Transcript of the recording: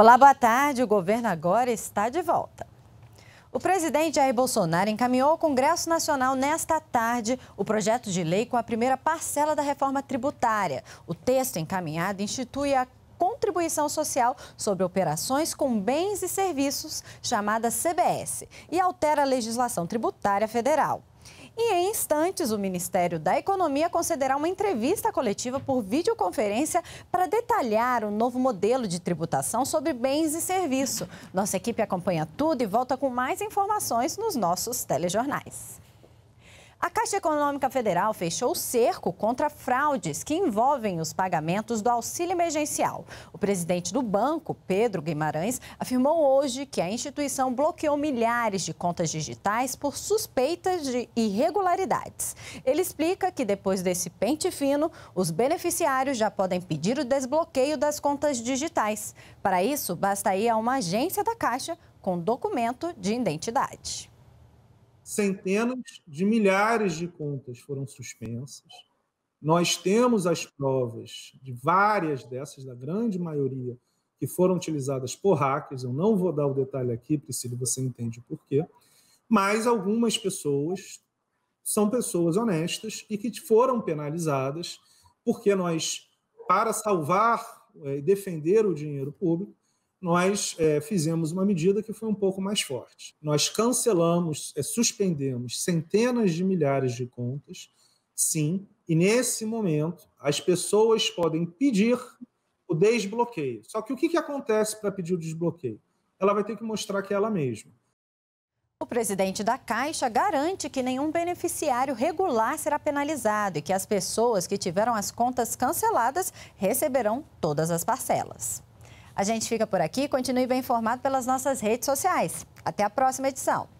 Olá, boa tarde. O governo agora está de volta. O presidente Jair Bolsonaro encaminhou ao Congresso Nacional nesta tarde o projeto de lei com a primeira parcela da reforma tributária. O texto encaminhado institui a contribuição social sobre operações com bens e serviços, chamada CBS, e altera a legislação tributária federal. E em instantes, o Ministério da Economia concederá uma entrevista coletiva por videoconferência para detalhar o novo modelo de tributação sobre bens e serviço. Nossa equipe acompanha tudo e volta com mais informações nos nossos telejornais. A Caixa Econômica Federal fechou o cerco contra fraudes que envolvem os pagamentos do auxílio emergencial. O presidente do banco, Pedro Guimarães, afirmou hoje que a instituição bloqueou milhares de contas digitais por suspeitas de irregularidades. Ele explica que depois desse pente fino, os beneficiários já podem pedir o desbloqueio das contas digitais. Para isso, basta ir a uma agência da Caixa com documento de identidade centenas de milhares de contas foram suspensas. Nós temos as provas de várias dessas, da grande maioria, que foram utilizadas por hackers. Eu não vou dar o detalhe aqui, Priscila, você entende o porquê. Mas algumas pessoas são pessoas honestas e que foram penalizadas, porque nós, para salvar eh, e defender o dinheiro público, nós é, fizemos uma medida que foi um pouco mais forte. Nós cancelamos, é, suspendemos centenas de milhares de contas, sim, e nesse momento as pessoas podem pedir o desbloqueio. Só que o que, que acontece para pedir o desbloqueio? Ela vai ter que mostrar que é ela mesma. O presidente da Caixa garante que nenhum beneficiário regular será penalizado e que as pessoas que tiveram as contas canceladas receberão todas as parcelas. A gente fica por aqui. Continue bem informado pelas nossas redes sociais. Até a próxima edição.